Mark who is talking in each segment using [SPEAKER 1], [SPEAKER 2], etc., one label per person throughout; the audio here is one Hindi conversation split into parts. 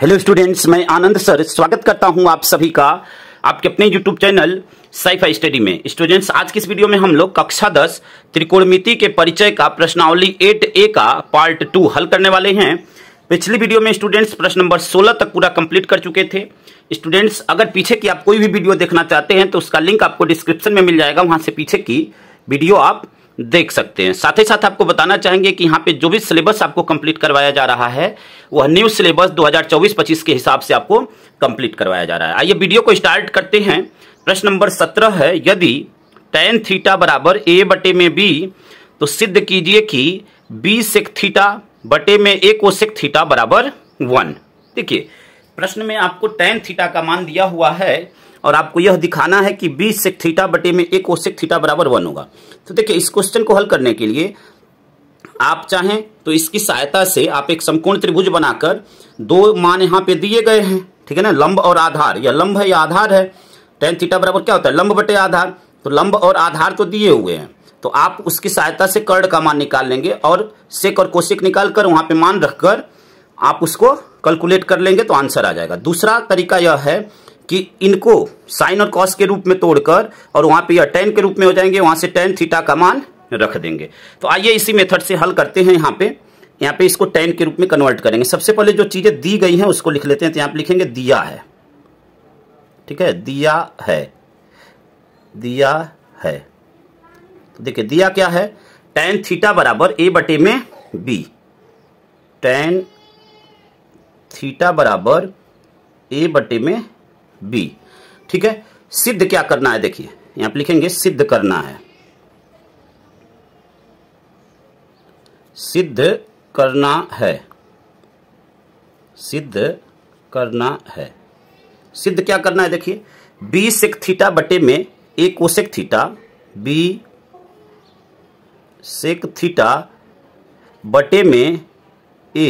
[SPEAKER 1] हेलो स्टूडेंट्स मैं आनंद सर स्वागत करता हूं आप सभी का आपके अपने यूट्यूब चैनल साइफा स्टडी में स्टूडेंट्स आज की इस वीडियो में हम लोग कक्षा दस त्रिकोणमिति के परिचय का प्रश्नावली एट ए का पार्ट टू हल करने वाले हैं पिछली वीडियो में स्टूडेंट्स प्रश्न नंबर सोलह तक पूरा कंप्लीट कर चुके थे स्टूडेंट्स अगर पीछे की आप कोई भी वीडियो देखना चाहते हैं तो उसका लिंक आपको डिस्क्रिप्शन में मिल जाएगा वहां से पीछे की वीडियो आप देख सकते हैं साथ ही साथ आपको बताना चाहेंगे कि यहाँ पे जो भी सिलेबस आपको कंप्लीट करवाया जा रहा है वह न्यू सिलेबस 2024-25 के हिसाब से आपको कंप्लीट करवाया जा रहा है आइए वीडियो को स्टार्ट करते हैं प्रश्न नंबर 17 है यदि टेन थीटा बराबर ए बटे में बी तो सिद्ध कीजिए कि बी सेक थीटा बटे में ए को सेक थीटा बराबर वन देखिए प्रश्न में आपको टेन थीटा का मान दिया हुआ है और आपको यह दिखाना है कि बी सेक थीटा बटे में ए कोसेक थीटा बराबर वन होगा तो देखिए इस क्वेश्चन को हल करने के लिए आप चाहें तो इसकी सहायता से आप एक समकोण त्रिभुज बनाकर दो मान यहाँ पे दिए गए हैं ठीक है ना लंब और आधार या लंब है या आधार है टेन थीटा बराबर क्या होता है लंब बटे आधार तो लंब और आधार तो दिए हुए हैं तो आप उसकी सहायता से कर्ण का मान निकाल लेंगे और सेक और कोशिक निकाल कर वहां पे मान रखकर आप उसको कैलकुलेट कर लेंगे तो आंसर आ जाएगा दूसरा तरीका यह है कि इनको साइन और कॉस के रूप में तोड़कर और वहां पे यह टेन के रूप में हो जाएंगे वहां से टेन थीटा का मान रख देंगे तो आइए इसी मेथड से हल करते हैं यहाँ पे यहाँ पे इसको टेन के रूप में कन्वर्ट करेंगे सबसे पहले जो चीज़ें दी गई हैं उसको लिख लेते हैं तो यहां पर लिखेंगे दिया है ठीक है दिया है दिया है तो देखिए दिया क्या है टेन थीटा बराबर ए बटे में बी टेन थीटा बराबर ए बटे में बी ठीक है सिद्ध क्या करना है देखिए यहां पर लिखेंगे सिद्ध करना है सिद्ध करना है सिद्ध करना है सिद्ध क्या करना है देखिए बी सेक थीटा बटे में A cosec theta B sec theta बटे में ए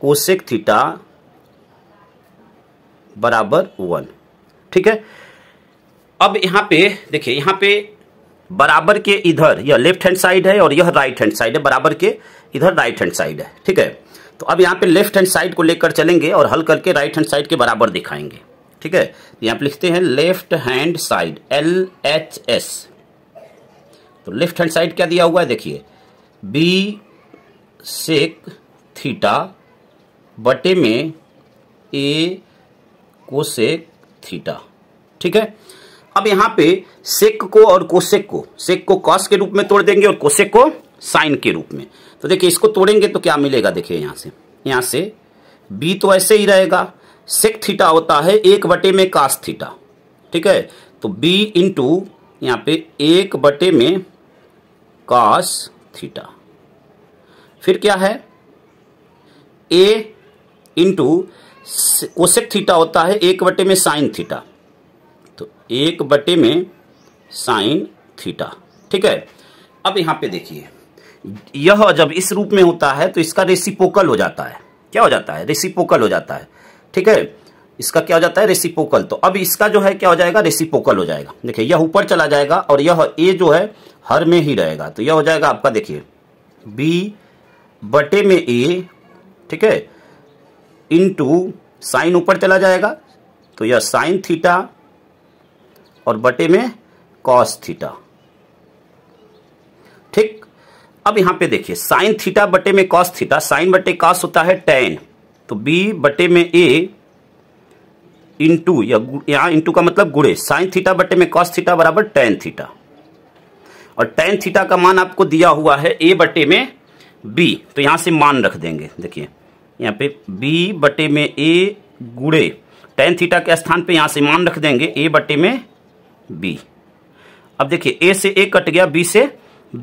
[SPEAKER 1] कोसेक थीटा बराबर वन ठीक है अब यहां पे देखिए यहां पे बराबर के इधर यह लेफ्ट हैंड साइड है और यह राइट हैंड साइड है बराबर के इधर राइट हैंड साइड है ठीक है तो अब यहां पे लेफ्ट हैंड साइड को लेकर चलेंगे और हल करके राइट हैंड साइड के बराबर दिखाएंगे ठीक है तो पर लिखते हैं left hand side L H S तो लेफ्ट हैंड साइड क्या दिया हुआ है देखिए बी सेक थीटा बटे में ए कोसेक थीटा ठीक है अब यहां पे सेक को और कोसेक को सेक को कॉस के रूप में तोड़ देंगे और कोसेक को साइन के रूप में तो देखिए इसको तोड़ेंगे तो क्या मिलेगा देखिए यहां से यहां से बी तो ऐसे ही रहेगा सेक थीटा होता है एक बटे में कास थीटा ठीक है तो बी इंटू यहां पर एक बटे में कास थीटा फिर क्या है ए इंटू कोसेक थीटा होता है एक बटे में साइन थीटा तो एक बटे में साइन थीटा ठीक है अब यहां पे देखिए यह जब इस रूप में होता है तो इसका रेसिपोकल हो जाता है क्या हो जाता है रेसिपोकल हो जाता है ठीक है इसका क्या हो जाता है रेसिपोकल तो अब इसका जो है क्या हो जाएगा रेसिपोकल हो जाएगा देखिए यह ऊपर चला जाएगा और यह ए जो है हर में ही रहेगा तो यह हो जाएगा आपका देखिए बी बटे में ए ठीक है इंटू साइन ऊपर चला जाएगा तो यह साइन थीटा और बटे में कॉस थीटा ठीक अब यहां पे देखिए साइन थीटा बटे में कॉस थीटा साइन बटे कॉस होता है टेन तो बी बटे में ए इंटू या इन इंटू का मतलब गुड़े साइन थीटा बटे में कॉस थीटा बराबर टेन थीटा और टेन थीटा का मान आपको दिया हुआ है ए बटे में बी तो यहां से मान रख देंगे देखिए यहाँ पे बी बटे में ए गुड़े टेन थीटा के स्थान पे यहाँ से मान रख देंगे ए बटे में बी अब देखिए ए से ए कट गया बी से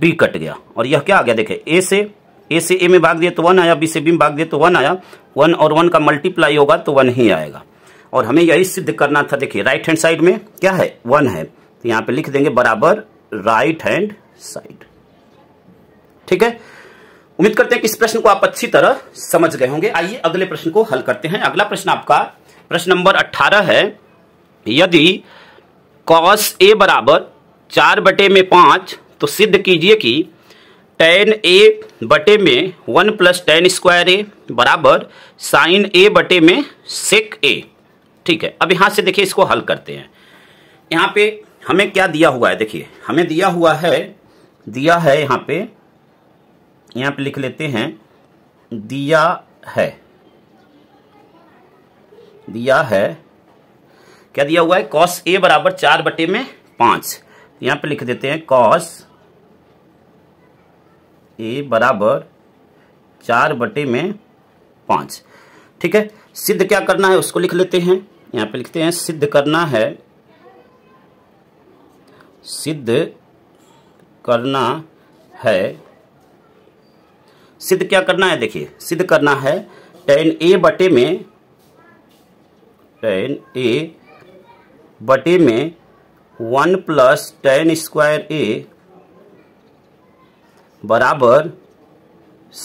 [SPEAKER 1] बी कट गया और यह क्या आ गया देखिए ए से ए से ए में भाग दिए तो वन आया बी से बी में भाग दिए तो वन आया वन और वन का मल्टीप्लाई होगा तो वन ही आएगा और हमें यही सिद्ध करना था देखिए राइट हैंड साइड में क्या है वन है तो यहाँ पे लिख देंगे बराबर राइट हैंड साइड ठीक है उम्मीद करते हैं कि इस प्रश्न को आप अच्छी तरह समझ गए होंगे आइए अगले प्रश्न को हल करते हैं अगला प्रश्न आपका प्रश्न नंबर अठारह है यदि कॉस ए बराबर चार बटे में पांच तो सिद्ध कीजिए कि टेन ए बटे में one plus tan square A बराबर साइन ए बटे में सेक ए ठीक है अब यहां से देखिए इसको हल करते हैं यहाँ पे हमें क्या दिया हुआ है देखिए हमें दिया हुआ है दिया है यहाँ पे यहाँ पे लिख लेते हैं दिया है दिया है क्या दिया हुआ है कॉस ए बराबर चार बटे में पांच यहां पे लिख देते हैं कॉस ए बराबर चार बटे में पांच ठीक है सिद्ध क्या करना है उसको लिख लेते हैं यहां पे लिखते हैं सिद्ध करना है सिद्ध करना है सिद्ध क्या करना है देखिए सिद्ध करना है टेन ए बटे में टेन ए बटे में one plus tan square A बराबर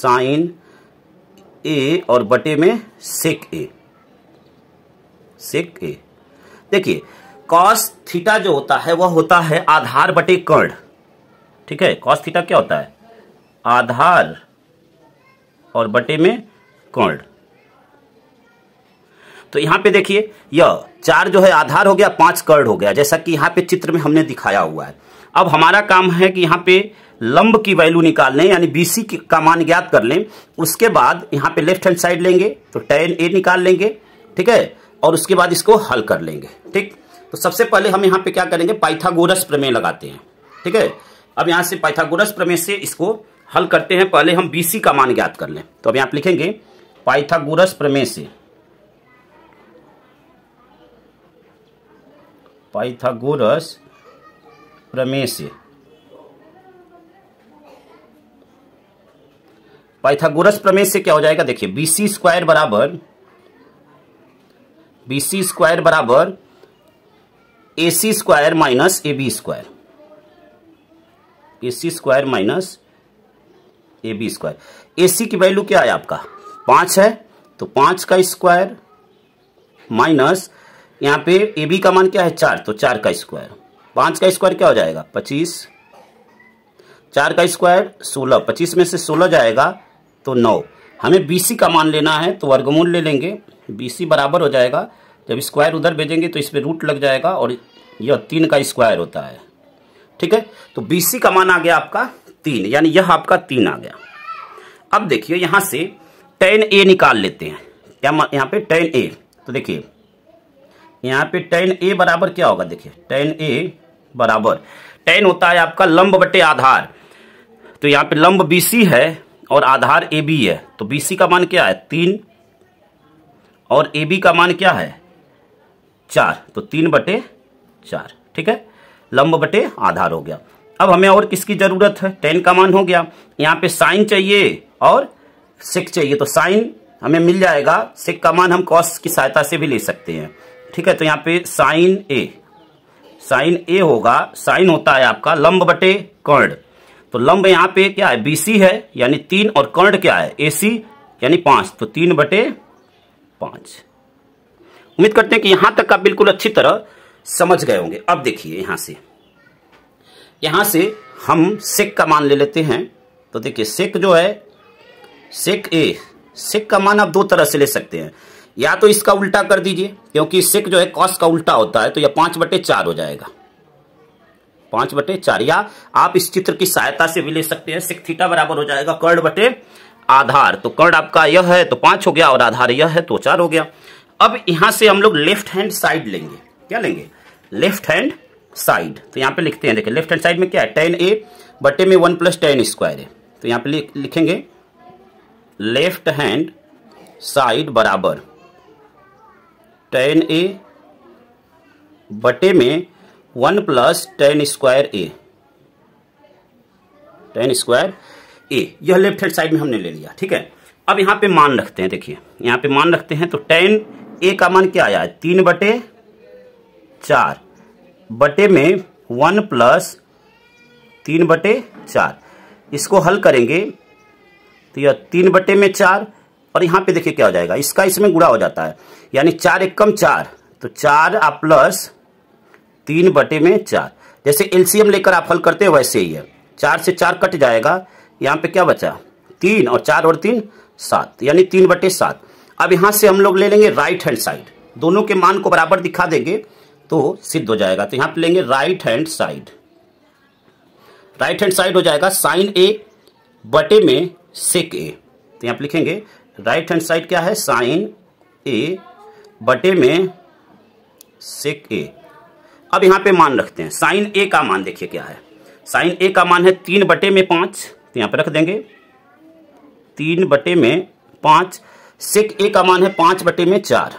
[SPEAKER 1] साइन ए और बटे में सिक ए सिक ए देखिए कॉस थीटा जो होता है वह होता है आधार बटे कर्ण ठीक है कॉस थीटा क्या होता है आधार और बटे में कर्ण तो यहां पे देखिए यह चार जो है आधार हो गया पांच कर्ण हो गया जैसा कि यहां पे चित्र में हमने दिखाया हुआ है अब हमारा काम है कि यहां पे लंब की वैल्यू निकाल लें यानी बीसी का मान ज्ञात कर लें उसके बाद यहां पे लेफ्ट हैंड साइड लेंगे तो टेन ए निकाल लेंगे ठीक है और उसके बाद इसको हल कर लेंगे ठीक तो सबसे पहले हम यहां पे क्या करेंगे पाइथागोरस प्रमेय लगाते हैं ठीक है अब यहां से पाइथागोरस प्रमेय से इसको हल करते हैं पहले हम बी का मान ज्ञात कर लें तो अभी आप लिखेंगे पाइथागोरस प्रमेय से पाइथागोरस प्रमेय से पाइथागोरस प्रमेय से क्या हो जाएगा देखिए बीसी स्क्वायर बराबर बी सी स्क्वायर बराबर AC square minus A B square AC square minus A B square A C की वैल्यू क्या है आपका पांच है तो पांच का स्क्वायर माइनस यहां पे ए बी का मान क्या है चार तो चार का स्क्वायर पांच का स्क्वायर क्या हो जाएगा पच्चीस चार का स्क्वायर सोलह पच्चीस में से सोलह जाएगा तो नौ हमें बी सी का मान लेना है तो वर्गमूल ले लेंगे बी सी बराबर हो जाएगा जब स्क्वायर उधर भेजेंगे तो इस पर रूट लग जाएगा और यह तीन का स्क्वायर होता है ठीक है तो बी सी का मान आ गया आपका तीन यानी यह आपका तीन आ गया अब देखिए यहां से टेन ए निकाल लेते हैं क्या पे टेन ए तो देखिए यहां पे टेन ए बराबर क्या होगा देखिए टेन ए बराबर टेन होता है आपका लंब बटे आधार तो यहां पे लंब बी सी है और आधार ए बी है तो बी सी का मान क्या है तीन और ए बी का मान क्या है चार तो तीन बटे चार ठीक है लंब बटे आधार हो गया अब हमें और किसकी जरूरत है टेन का मान हो गया यहाँ पे साइन चाहिए और सिक चाहिए तो साइन हमें मिल जाएगा सिक का मान हम कॉस की सहायता से भी ले सकते हैं ठीक है तो यहाँ पे साइन ए साइन ए होगा साइन होता है आपका लंब बटे कर्ण तो लंब यहाँ पे क्या है बीसी है यानी तीन और कर्ण क्या है ए यानी पांच तो तीन बटे पांच उम्मीद करते हैं कि यहां तक आप बिल्कुल अच्छी तरह समझ गए होंगे अब देखिए यहां से यहां से हम सेक का मान ले लेते हैं तो देखिए सेक जो है सेक ए सेक का मान आप दो तरह से ले सकते हैं या तो इसका उल्टा कर दीजिए क्योंकि सेक जो है कॉस का उल्टा होता है तो यह पांच बटे चार हो जाएगा पांच बटे चार या आप इस चित्र की सहायता से भी ले सकते हैं सिक थीटा बराबर हो जाएगा कर्ण बटे आधार तो कर्ण आपका यह है तो पांच हो गया और आधार यह है तो चार हो गया अब यहां से हम लोग लेफ्ट हैंड साइड लेंगे क्या लेंगे लेफ्ट हैंड साइड तो यहाँ पे लिखते हैं देखिए लेफ्ट हैंड साइड में क्या है टेन ए बटे में वन प्लस टेन स्क्वायर है तो यहाँ पे लिखेंगे लेफ्ट हैंड साइड बराबर टेन ए बटे में one plus tan square A tan square A यह लेफ्ट हैंड साइड में हमने ले लिया ठीक है अब यहाँ पे मान रखते हैं देखिए यहाँ पे मान रखते हैं तो टेन ए का मान क्या आया है तीन बटे चार बटे में वन प्लस तीन बटे चार इसको हल करेंगे तो यह तीन बटे में चार और यहाँ पे देखिए क्या हो जाएगा इसका इसमें गुड़ा हो जाता है यानी चार एक कम चार तो चार आप प्लस तीन बटे में चार जैसे एलसीएम लेकर आप हल करते हो वैसे ही है चार से चार कट जाएगा यहाँ पे क्या बचा तीन और चार और तीन सात यानी तीन बटे सात अब यहाँ से हम लोग ले लेंगे राइट हैंड साइड दोनों के मान को बराबर दिखा देंगे तो सिद्ध हो जाएगा तो यहां पे लेंगे right hand side right hand side हो जाएगा साइन ए बटे में सेक ए तो यहां पे लिखेंगे राइट हैंड साइड क्या है साइन ए बटे में सेक ए अब यहां पे मान रखते हैं साइन ए का मान देखिए क्या है साइन ए का मान है तीन बटे में पांच तो यहां पर रख देंगे तीन बटे में पांच सेक ए का मान है पांच बटे में चार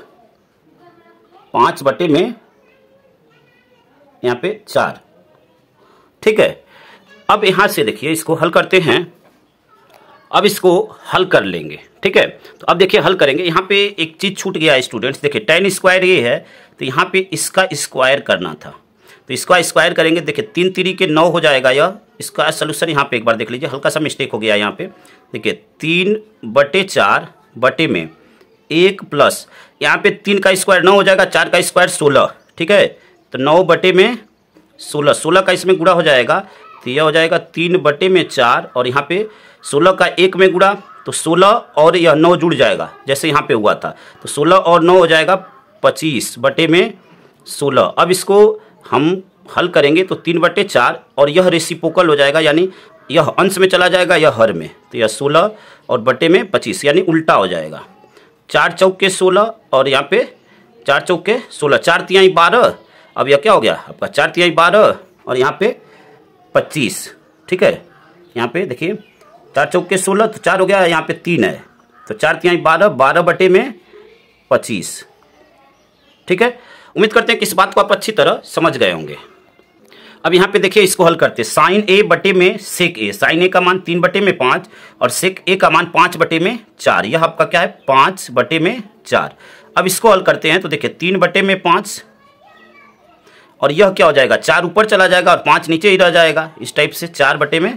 [SPEAKER 1] पांच बटे में यहाँ पे चार ठीक है अब यहां से देखिए इसको हल करते हैं अब इसको हल कर लेंगे ठीक है तो अब देखिए हल करेंगे यहाँ पे एक चीज़ छूट गया स्टूडेंट्स देखिए टेन स्क्वायर ये है तो यहाँ पे इसका स्क्वायर करना था तो इसका स्क्वायर करेंगे देखिए तीन तिरी के नौ हो जाएगा यह इसका सोल्यूशन यहाँ पे एक बार देख लीजिए हल्का सा मिस्टेक हो गया यहाँ पे देखिए तीन बटे चार बटे में एक प्लस यहाँ पे तीन का स्क्वायर नौ हो जाएगा चार का स्क्वायर सोलह ठीक है तो नौ बटे में सोलह सोलह का इसमें गुड़ा हो जाएगा तो यह हो जाएगा तीन बटे में चार और यहाँ पे सोलह का एक में गुड़ा तो सोलह और यह नौ जुड़ जाएगा जैसे यहाँ पे हुआ था तो सोलह और नौ हो जाएगा पच्चीस बटे में सोलह अब इसको हम हल करेंगे तो तीन बटे चार और यह रेसिपोकल हो जाएगा यानी यह अंश में चला जाएगा यह हर में तो यह सोलह और बटे में पच्चीस यानी उल्टा हो जाएगा चार चौके सोलह और यहाँ पे चार चौके सोलह चार तिहाई बारह अब यह क्या हो गया आपका चार तिहाई बारह और यहाँ पे पच्चीस ठीक है यहाँ पे देखिए चार चौके सोलह तो चार हो गया यहाँ पे तीन है तो चार तिहाई बारह बारह बटे में पच्चीस ठीक है उम्मीद करते हैं कि इस बात को आप अच्छी तरह समझ गए होंगे अब यहाँ पे देखिए इसको हल करते हैं साइन ए बटे में सेक ए साइन ए का मान तीन बटे में पाँच और सेक ए का मान पाँच बटे में चार यह आपका क्या है पाँच बटे में चार अब इसको हल करते हैं तो देखिए तीन बटे में पाँच और यह क्या हो जाएगा चार ऊपर चला जाएगा और पाँच नीचे ही रह जाएगा इस टाइप से चार बटे में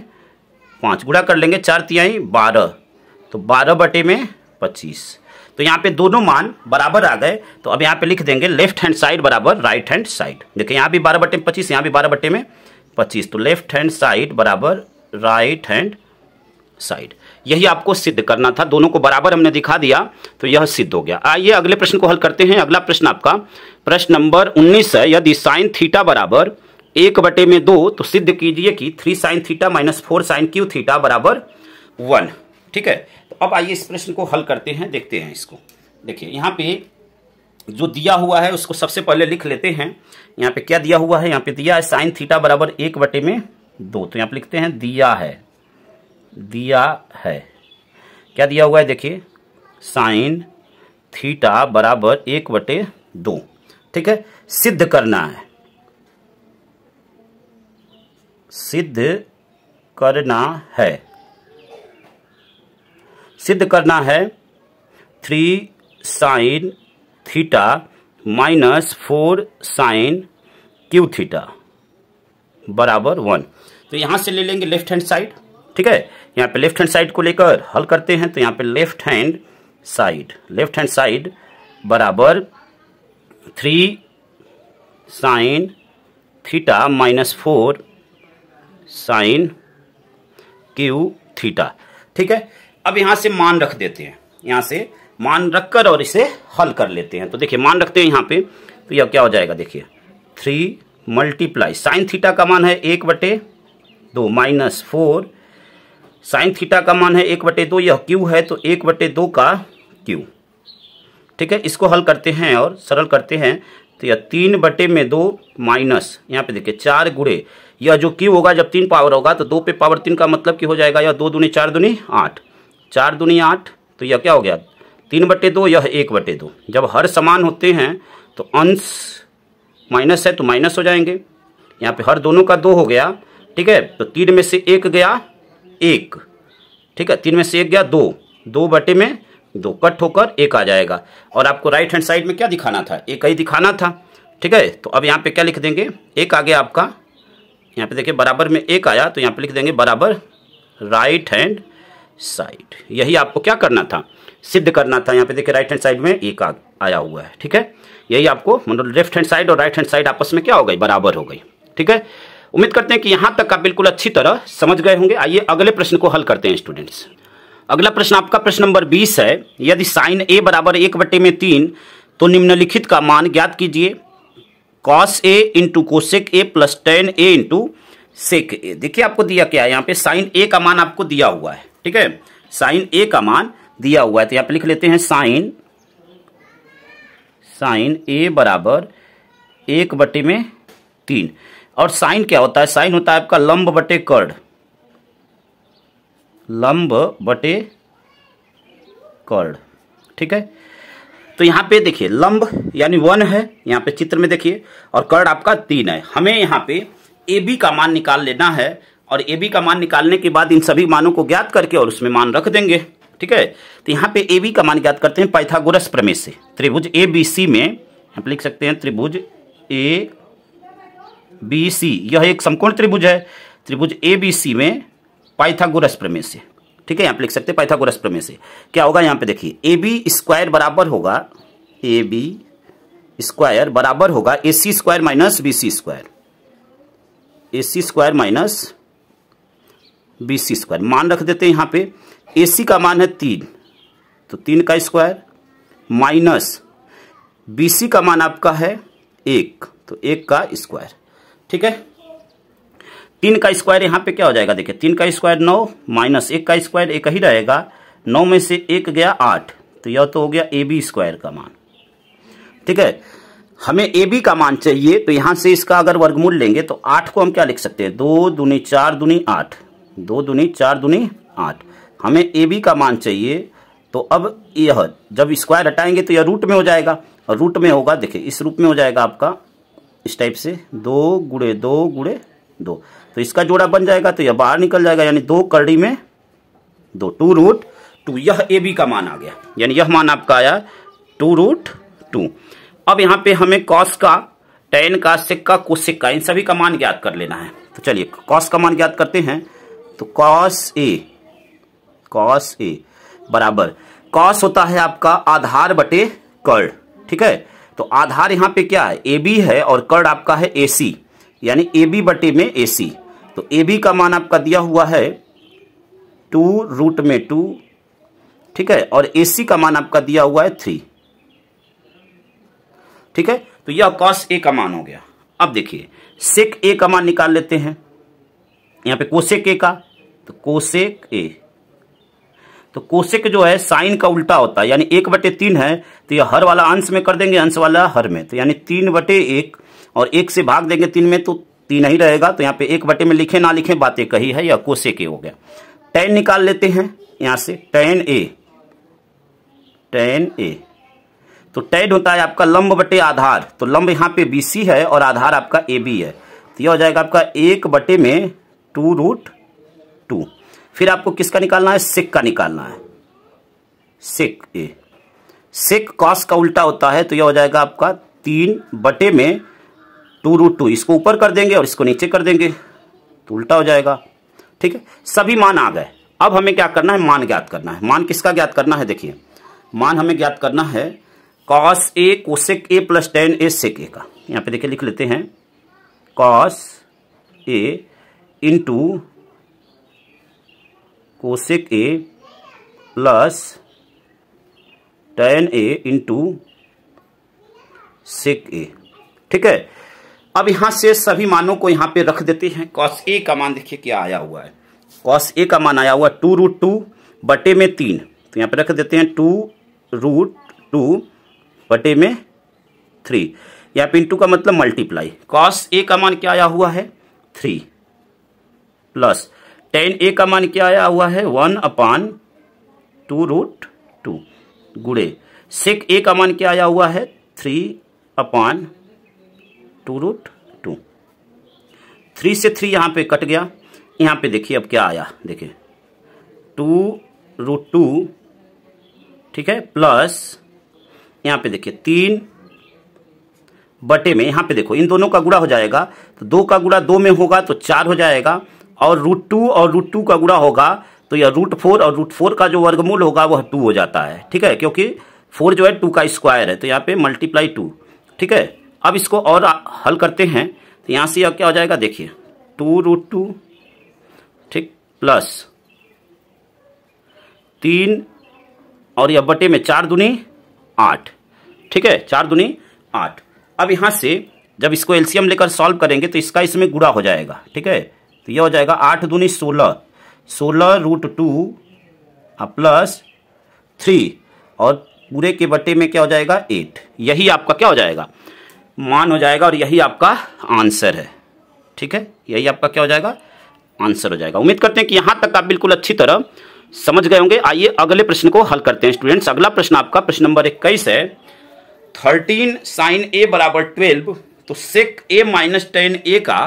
[SPEAKER 1] पाँच गुड़ा कर लेंगे चार तियाई बारह तो बारह बटे में पच्चीस तो यहाँ पे दोनों मान बराबर आ गए तो अब यहाँ पे लिख देंगे लेफ्ट हैंड साइड बराबर राइट हैंड साइड देखिए यहाँ भी बारह बटे में पच्चीस यहाँ भी बारह बटे में पच्चीस तो लेफ्ट हैंड साइड बराबर राइट हैंड साइड यही आपको सिद्ध करना था दोनों को बराबर हमने दिखा दिया तो यह सिद्ध हो गया आइए अगले प्रश्न को हल करते हैं अगला प्रश्न आपका प्रश्न नंबर उन्नीस है यदि साइन थीटा बराबर एक बटे में दो तो सिद्ध कीजिए कि three sine theta minus four sine cube theta बराबर वन ठीक है तो अब आइए इस प्रश्न को हल करते हैं देखते हैं इसको देखिए यहाँ पे जो दिया हुआ है उसको सबसे पहले लिख लेते हैं यहाँ पे क्या दिया हुआ है यहाँ पे दिया है साइन थीटा बराबर एक बटे में दो तो यहाँ पे लिखते हैं दिया है दिया है क्या दिया हुआ है देखिए साइन थीटा बराबर एक बटे दो ठीक है सिद्ध करना है सिद्ध करना है सिद्ध करना है three sine theta minus four sine cube theta बराबर वन तो यहां से ले लेंगे लेफ्ट हैंड साइड ठीक है यहाँ पे लेफ्ट हैंड साइड को लेकर हल करते हैं तो यहाँ पे left hand side left hand side बराबर three sine theta minus four sine cube theta ठीक है अब यहाँ से मान रख देते हैं यहाँ से मान रखकर और इसे हल कर लेते हैं तो देखिए मान रखते हैं यहाँ पे तो यह क्या हो जाएगा देखिए थ्री मल्टीप्लाई साइन थीटा का मान है एक बटे दो माइनस फोर साइन थीटा का मान है एक बटे दो यह क्यू है तो एक बटे दो का क्यू ठीक है इसको हल करते हैं और सरल करते हैं तो यह तीन बटे में दो माइनस यहाँ पे देखिए चार गुड़े यह जो क्यू होगा जब तीन पावर होगा तो दो पे पावर तीन का मतलब क्या हो जाएगा यह दो दुनी चार दुनी आठ चार दुनी आठ तो यह क्या हो गया तीन बटे दो यह एक बटे दो जब हर समान होते हैं तो अंश माइनस है तो माइनस हो जाएंगे यहाँ पे हर दोनों का दो हो गया ठीक है तो तीन में से एक गया एक ठीक है तीन में से एक गया दो दो बटे में दो कट होकर एक आ जाएगा और आपको राइट हैंड साइड में क्या दिखाना था एक ही दिखाना था ठीक है तो अब यहाँ पे क्या लिख देंगे एक आ गया आपका यहाँ पे देखिए बराबर में एक आया तो यहाँ पे लिख देंगे बराबर राइट हैंड साइड यही आपको क्या करना था सिद्ध करना था यहाँ पे देखिए राइट हैंड साइड में एक आ, आया हुआ है ठीक है यही आपको मतलब लेफ्ट हैंड साइड और राइट हैंड साइड आपस में क्या हो गई बराबर हो गई ठीक है उम्मीद करते हैं कि यहां तक आप बिल्कुल अच्छी तरह समझ गए होंगे आइए अगले प्रश्न को हल करते हैं स्टूडेंट्स अगला प्रश्न आपका प्रश्न नंबर बीस है यदि साइन ए बराबर एक बटे में तीन तो निम्नलिखित का मान ज्ञात कीजिए cos A into cosec A plus tan A into sec A देखिए आपको दिया क्या है यहाँ पे साइन ए का मान आपको दिया हुआ है ठीक है साइन ए का मान दिया हुआ है तो यहाँ पे लिख लेते हैं साइन साइन ए बराबर एक बटे में तीन और साइन क्या होता है साइन होता है आपका लंब बटे कर्ड लंब बटे कर्ड ठीक है तो यहाँ पे देखिए लंब यानी वन है यहाँ पे चित्र में देखिए और कर्ड आपका तीन है हमें यहां पे ए बी का मान निकाल लेना है और ए बी का मान निकालने के बाद इन सभी मानों को ज्ञात करके और उसमें मान रख देंगे ठीक है तो यहां पे ए बी का मान ज्ञात करते हैं पाइथागोरस प्रमेय से त्रिभुज ए बी सी में आप लिख सकते हैं त्रिभुज ए बी सी यह एक समकोण त्रिभुज है त्रिभुज ए बी सी में पाइथागोरस प्रमेय से ठीक है यहाँ पे लिख सकते हैं पाइथागोरस प्रमेय से क्या होगा यहाँ पे देखिए ए बी स्क्वायर बराबर होगा ए बी स्क्वायर बराबर होगा A C square minus B C square A C square minus B C square मान रख देते हैं यहाँ पे ए सी का मान है तीन तो तीन का स्क्वायर माइनस बी सी का मान आपका है एक तो एक का स्क्वायर ठीक है तीन का स्क्वायर यहाँ पे क्या हो जाएगा देखिए तीन का स्क्वायर नौ माइनस एक का स्क्वायर एक ही रहेगा नौ में से एक गया आठ तो यह तो हो गया ए बी स्क्वायर का मान ठीक है हमें ए बी का मान चाहिए तो यहां से इसका अगर वर्गमूल लेंगे तो आठ को हम क्या लिख सकते हैं दो दुनी चार दुनी आठ दो दुनी चार दुनी आठ हमें ए बी का मान चाहिए तो अब यह जब स्क्वायर हटाएंगे तो यह रूट में हो जाएगा और रूट में होगा देखिए इस रूप में हो जाएगा आपका इस टाइप से दो गुड़े दो गुड़े दो तो इसका जोड़ा बन जाएगा तो यह बाहर निकल जाएगा यानी दो करड़ी में दो टू रूट टू यह ए बी का मान आ गया यानी यह मान आपका आया टू रूट टू अब यहाँ पे हमें कॉस का टेन का सिक का सिक्का का इन सभी का मान ज्ञात कर लेना है तो चलिए कॉस का मान ज्ञात करते हैं तो कॉस ए कॉस ए बराबर कॉस होता है आपका आधार बटे कर्ण ठीक है तो आधार यहाँ पे क्या है ए बी है और कर्ड आपका है ए सी यानी ए बी बटे में ए सी तो ए बी का मान आपका दिया हुआ है टू रूट में टू ठीक है और ए सी का मान आपका दिया हुआ है थ्री ठीक है तो यह कॉस ए का मान हो गया अब देखिए सेक ए का मान निकाल लेते हैं यहां पे कोसेक ए का तो कोसेक ए तो कोसेक जो है साइन का उल्टा होता है यानी एक बटे तीन है तो यह हर वाला अंश में कर देंगे अंश वाला हर में तो यानी तीन बटे एक और एक से भाग देंगे तीन में तो तीन ही रहेगा तो यहाँ पे एक बटे में लिखे ना लिखे बातें कही है या के हो गया टेन निकाल लेते हैं यहां से टेन ए टेन ए तो टेन होता है आपका लंब बटे आधार तो लंब यहाँ पे बी है और आधार आपका ए बी है तो यह हो जाएगा आपका एक बटे में टू रूट टू फिर आपको किसका निकालना है सिक का निकालना है सिक ए सिक कॉस का उल्टा होता है तो यह हो जाएगा आपका तीन बटे में टू रूट टू इसको ऊपर कर देंगे और इसको नीचे कर देंगे तो उल्टा हो जाएगा ठीक है सभी मान आ गए अब हमें क्या करना है मान ज्ञात करना है मान किसका ज्ञात करना है देखिए मान हमें ज्ञात करना है cos A cosec A plus tan A sec A का यहां पे देखिए लिख लेते हैं cos A into cosec A plus tan A into sec A ठीक है अब यहां से सभी मानों को यहां पे रख देते हैं कॉस ए का मान देखिए क्या आया हुआ है कॉस ए का मान आया हुआ है टू रूट टू बटे में तीन तो यहां पे रख देते हैं टू रूट टू बटे में थ्री यहां पे इंटू का मतलब मल्टीप्लाई कॉस ए का मान क्या आया हुआ है थ्री प्लस टेन ए का मान क्या आया हुआ है one upon two root two गुड़े सिक ए का मान क्या आया हुआ है three upon two root two three से थ्री यहां पे कट गया यहाँ पे देखिए अब क्या आया देखिए टू रूट टू ठीक है प्लस यहाँ पे देखिए तीन बटे में यहां पे देखो इन दोनों का गुड़ा हो जाएगा तो दो का गुड़ा दो में होगा तो चार हो जाएगा और रूट टू और रूट टू का गुणा होगा तो यह रूट फोर और रूट फोर का जो वर्गमूल होगा वह टू हो जाता है ठीक है क्योंकि फोर जो है टू का स्क्वायर है तो यहाँ पे मल्टीप्लाई टू ठीक है अब इसको और हल करते हैं तो यहाँ से यह क्या हो जाएगा देखिए टू रूट टू ठीक प्लस तीन और यह बटे में चार दुनी आठ ठीक है चार दुनी आठ अब यहाँ से जब इसको एलसीएम लेकर सॉल्व करेंगे तो इसका इसमें गुड़ा हो जाएगा ठीक है तो यह हो जाएगा आठ दूनी सोलह सोलह रूट टू हाँ, प्लस थ्री और पूरे के बटे में क्या हो जाएगा एट यही आपका क्या हो जाएगा मान हो जाएगा और यही आपका आंसर है ठीक है यही आपका क्या हो जाएगा आंसर हो जाएगा उम्मीद करते हैं कि यहां तक आप बिल्कुल अच्छी तरह समझ गए होंगे आइए अगले प्रश्न को हल करते हैं स्टूडेंट्स अगला प्रश्न आपका प्रश्न नंबर इक्कीस है थर्टीन साइन ए बराबर ट्वेल्व तो सेक ए माइनस टेन ए का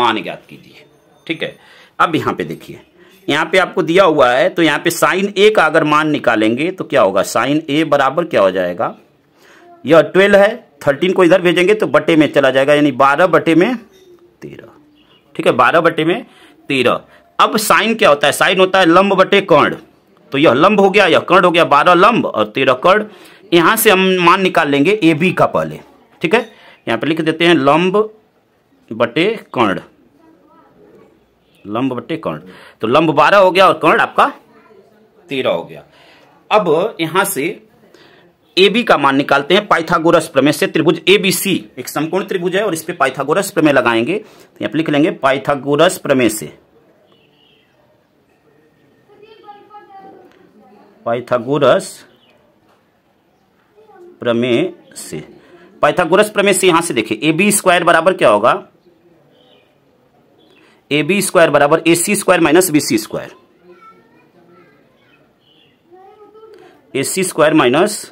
[SPEAKER 1] मान ज्ञात कीजिए ठीक है अब यहाँ पे देखिए यहाँ पे आपको दिया हुआ है तो यहाँ पे साइन ए का अगर मान निकालेंगे तो क्या होगा साइन ए बराबर क्या हो जाएगा यह ट्वेल्व है थर्टीन को इधर भेजेंगे तो बटे में चला जाएगा यानी बारह बटे में तेरह ठीक है बारह बटे में तेरह अब साइन क्या होता है साइन होता है लंब बटे कर्ण तो यह लंब हो गया यह कर्ण हो गया बारह लंब और तेरह कर्ण यहाँ से हम मान निकाल लेंगे ए बी का पहले ठीक है यहाँ पे लिख देते हैं लंब बटे कर्ण लंब बट्टे कर्ण तो लंब बारह हो गया और कर्ण आपका तेरह हो गया अब यहां से ए बी का मान निकालते हैं पाइथागोरस प्रमेय से त्रिभुज ए बी सी एक समकोण त्रिभुज है और इस पे पाइथागोरस प्रमेय लगाएंगे तो यहां लिख लेंगे पाइथागोरस प्रमेय से पाइथागोरस प्रमेय से पाइथागोरस प्रमेय से यहां से देखिए ए बी स्क्वायर बराबर क्या होगा ए बी स्क्वायर बराबर A C square minus B C square A C square minus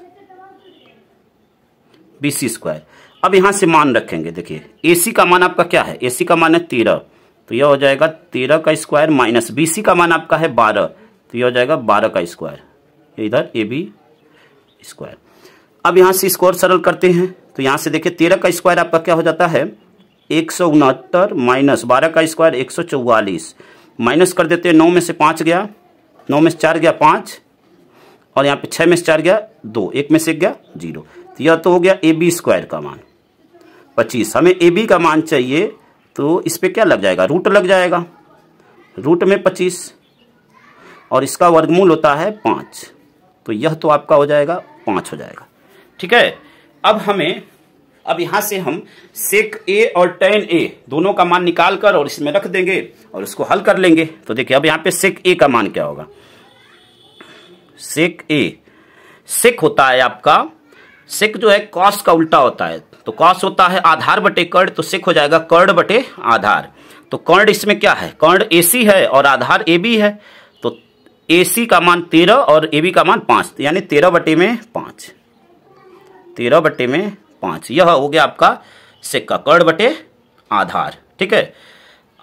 [SPEAKER 1] B C square अब यहां से मान रखेंगे देखिए ए सी का मान आपका क्या है ए सी का मान है तेरह तो यह हो जाएगा तेरह का स्क्वायर माइनस बी सी का मान आपका है बारह तो यह हो जाएगा बारह का स्क्वायर इधर ए बी स्क्वायर अब यहां से स्क्वायर सरल करते हैं तो यहां से देखिए तेरह का स्क्वायर आपका क्या हो जाता है एक सौ उनहत्तर माइनस बारह का स्क्वायर एक सौ चौवालीस माइनस कर देते हैं नौ में से पाँच गया नौ में से चार गया पाँच और यहाँ पे छः में से चार गया दो एक में से गया जीरो तो यह तो हो गया ए बी स्क्वायर का मान पच्चीस हमें ए बी का मान चाहिए तो इस पर क्या लग जाएगा रूट लग जाएगा रूट में पच्चीस और इसका वर्गमूल होता है पाँच तो यह तो आपका हो जाएगा पाँच हो जाएगा ठीक है अब हमें अब यहां से हम सेक ए और टेन ए दोनों का मान निकाल कर और इसमें रख देंगे और इसको हल कर लेंगे तो देखिए अब यहां पे सेक ए का मान क्या होगा सेक ए सेक होता है आपका सेक जो है कॉस का उल्टा होता है तो कॉस होता है आधार बटे कर्ण तो सेक हो जाएगा कर्ण बटे आधार तो कर्ण इसमें क्या है कर्ण सी है और आधार ए बी है तो सी का मान तेरह और ए बी का मान पांच यानी तेरह बटे में पांच तेरह बटे में पांच यह हो गया आपका सिक्का कर्ण बटे आधार ठीक है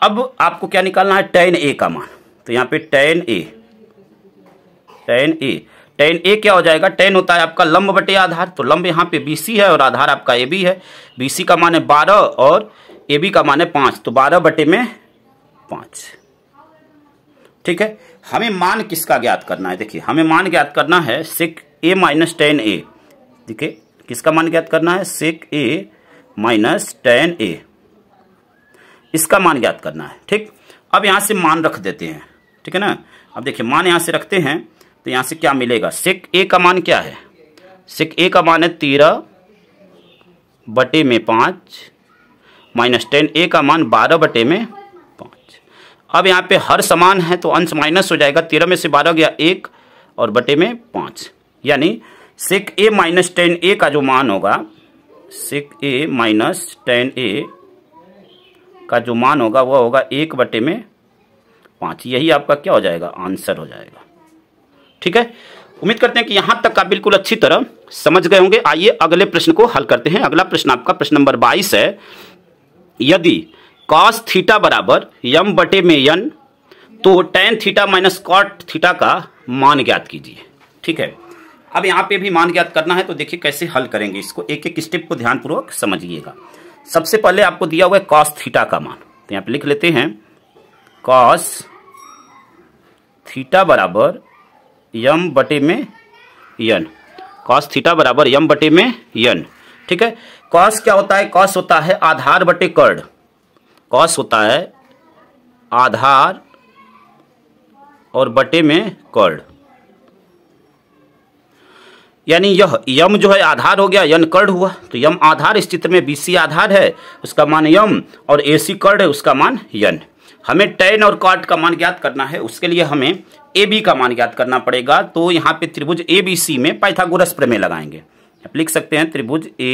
[SPEAKER 1] अब आपको क्या निकालना है टेन ए का मान तो यहां पे tan A tan A tan A क्या हो जाएगा टेन होता है आपका लंब बटे आधार तो लंब यहां पे बीसी है और आधार आपका ए बी है बीसी का मान है बारह और ए बी का मान है पांच तो बारह बटे में पांच ठीक है हमें मान किसका ज्ञात करना है देखिए हमें मान ज्ञात करना है सिक ए माइनस टेन ए देखिए किसका मान ज्ञात करना है सेक ए माइनस टेन ए इसका मान ज्ञात करना है ठीक अब यहां से मान रख देते हैं ठीक है ना अब देखिए मान यहां से रखते हैं तो यहां से क्या मिलेगा सेक ए का मान क्या है सेक ए का मान है तेरह बटे में पांच माइनस टेन ए का मान बारह बटे में पांच अब यहां पे हर समान है तो अंश माइनस हो जाएगा तेरह में से बारह गया एक और बटे में पांच यानी सेक ए माइनस टेन ए का जो मान होगा सेक ए माइनस टेन ए का जो मान होगा वह होगा एक बटे में पाँच यही आपका क्या हो जाएगा आंसर हो जाएगा ठीक है उम्मीद करते हैं कि यहाँ तक आप बिल्कुल अच्छी तरह समझ गए होंगे आइए अगले प्रश्न को हल करते हैं अगला प्रश्न आपका प्रश्न नंबर बाईस है यदि कॉस थीटा बराबर यम बटे में यन तो tan theta minus cot theta का मान ज्ञात कीजिए ठीक है अब यहाँ पे भी मान ज्ञात करना है तो देखिए कैसे हल करेंगे इसको एक एक स्टेप को ध्यानपूर्वक समझिएगा सबसे पहले आपको दिया हुआ है कॉस थीटा का मान तो यहाँ पे लिख लेते हैं कॉस थीटा बराबर यम बटे में यन कॉस थीटा बराबर यम बटे में यन ठीक है कॉस क्या होता है कॉस होता है आधार बटे कर्ड कॉस होता है आधार और बटे में कर्ड यानी यह यम जो है आधार हो गया यन कर्ण हुआ तो यम आधार इस चित्र में बीसी आधार है उसका मान यम और एसी कर्ण है उसका मान यन हमें टेन और कॉट का मान ज्ञात करना है उसके लिए हमें ए बी का मान ज्ञात करना पड़ेगा तो यहाँ पे त्रिभुज ए बी सी में पाइथागोरस प्रमेय लगाएंगे आप लिख सकते हैं त्रिभुज ए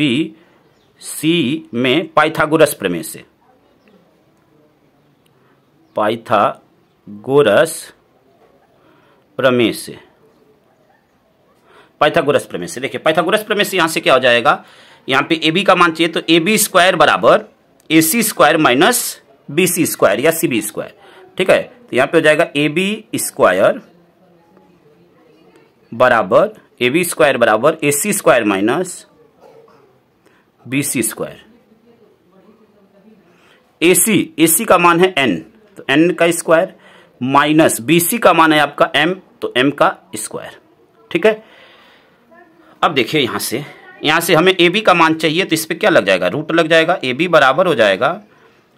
[SPEAKER 1] बी सी में पाइथागोरस प्रमेय से पाइथागोरस प्रमेय से पाइथागोरस प्रमेय से देखिए पाइथागोरस प्रमेय से यहाँ से क्या हो जाएगा यहाँ पे ए बी का मान चाहिए तो ए बी स्क्वायर बराबर A C square minus B C square या सी बी स्क्वायर ठीक है तो यहाँ पे हो जाएगा ए बी स्क्वायर बराबर ए बी स्क्वायर बराबर A C square minus B C square A C A C का मान है एन तो एन का स्क्वायर माइनस बी सी का मान है आपका एम तो एम का स्क्वायर ठीक है अब देखिए यहाँ से यहाँ से हमें ए बी का मान चाहिए तो इस पर क्या लग जाएगा रूट लग जाएगा ए बी बराबर हो जाएगा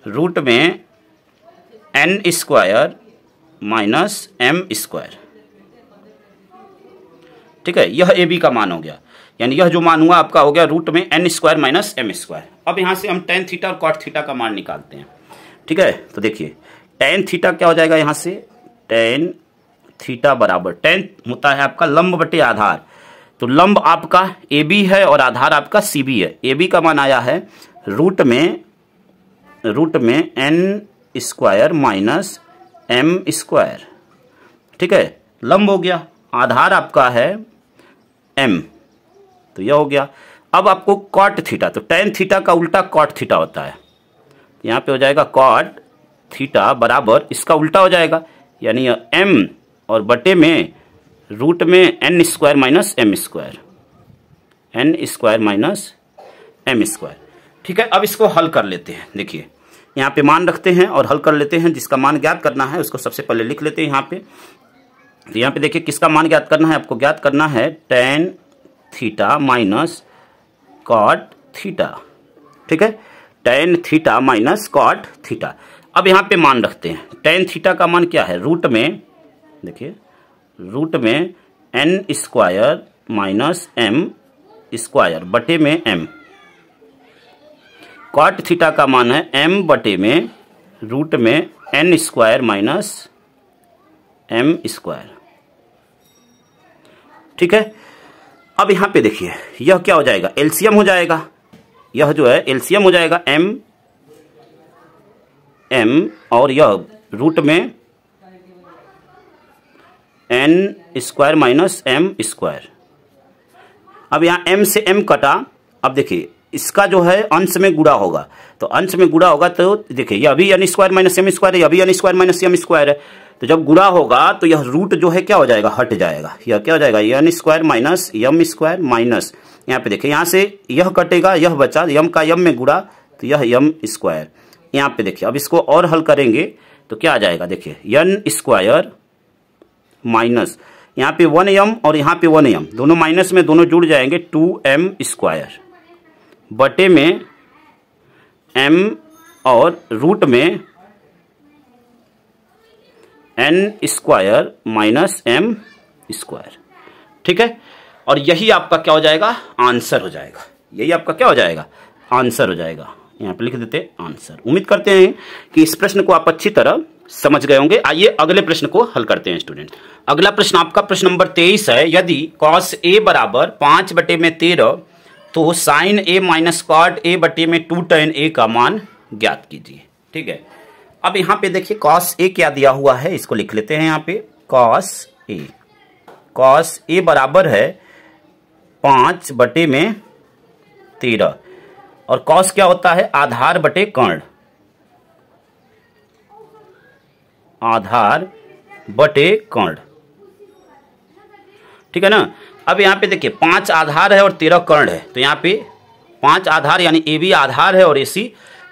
[SPEAKER 1] रूट में N square minus M square ठीक है यह ए बी का मान हो गया यानी यह जो मान हुआ आपका हो गया रूट में N square minus M square अब यहाँ से हम टेन थीटा और कॉट थीटा का मान निकालते हैं ठीक है तो देखिए टेन थीटा क्या हो जाएगा यहाँ से टेन थीटा बराबर टेन होता है आपका लंब बटे आधार तो लंब आपका ए बी है और आधार आपका सी बी है ए बी का मान आया है रूट में रूट में N square minus M square ठीक है लंब हो गया आधार आपका है एम तो यह हो गया अब आपको कॉट थीटा तो टेन थीटा का उल्टा कॉट थीटा होता है यहाँ पे हो जाएगा कॉट थीटा बराबर इसका उल्टा हो जाएगा यानी एम और बटे में रूट में N square minus M square N square minus M square ठीक है अब इसको हल कर लेते हैं देखिए यहाँ पे मान रखते हैं और हल कर लेते हैं जिसका मान ज्ञात करना है उसको सबसे पहले लिख लेते हैं यहाँ पे तो यहाँ पे देखिए किसका मान ज्ञात करना है आपको ज्ञात करना है tan theta minus cot theta ठीक है tan theta minus cot theta अब यहाँ पे मान रखते हैं टेन थीटा का मान क्या है रूट में देखिए रूट में N square minus M square बटे में एम कॉट थीटा का मान है एम बटे में रूट में N square minus M square ठीक है अब यहां पे देखिए यह क्या हो जाएगा एलसीएम हो जाएगा यह जो है एलसीएम हो जाएगा एम एम और यह रूट में N square minus M square अब यहाँ एम से एम कटा अब देखिए इसका जो है अंश में गुड़ा होगा तो अंश में गुड़ा होगा तो देखिए यह अभी N square minus M square है अभी N square minus M square है तो जब गुड़ा होगा तो यह रूट जो है क्या हो जाएगा हट जाएगा यह क्या हो जाएगा N square minus M square minus यहाँ पे देखिए यहाँ से यह कटेगा यह बचा यम का यम में गुड़ा तो यह यम स्क्वायर यहाँ पे देखिए अब इसको और हल करेंगे तो क्या आ जाएगा देखिए यन स्क्वायर माइनस यहाँ पे वन एम और यहाँ पे वन एम दोनों माइनस में दोनों जुड़ जाएंगे टू एम स्क्वायर बटे में एम और रूट में N square minus M square ठीक है और यही आपका क्या हो जाएगा आंसर हो जाएगा यही आपका क्या हो जाएगा आंसर हो जाएगा यहाँ पे लिख देते आंसर उम्मीद करते हैं कि इस प्रश्न को आप अच्छी तरह समझ गए होंगे आइए अगले प्रश्न को हल करते हैं स्टूडेंट अगला प्रश्न आपका प्रश्न नंबर तेईस है यदि कॉस ए बराबर पांच बटे में तेरह तो sine A minus cot A बटे में टू टेन ए का मान ज्ञात कीजिए ठीक है अब यहां पे देखिए कॉस ए क्या दिया हुआ है इसको लिख लेते हैं यहां पे कॉस ए कॉस ए बराबर है पांच बटे में तेरह और कॉस क्या होता है आधार बटे कर्ण आधार बटे कर्ण ठीक है ना अब यहाँ पे देखिए पांच आधार है और तेरह कर्ण है तो यहाँ पे पांच आधार यानी ए बी आधार है और ए सी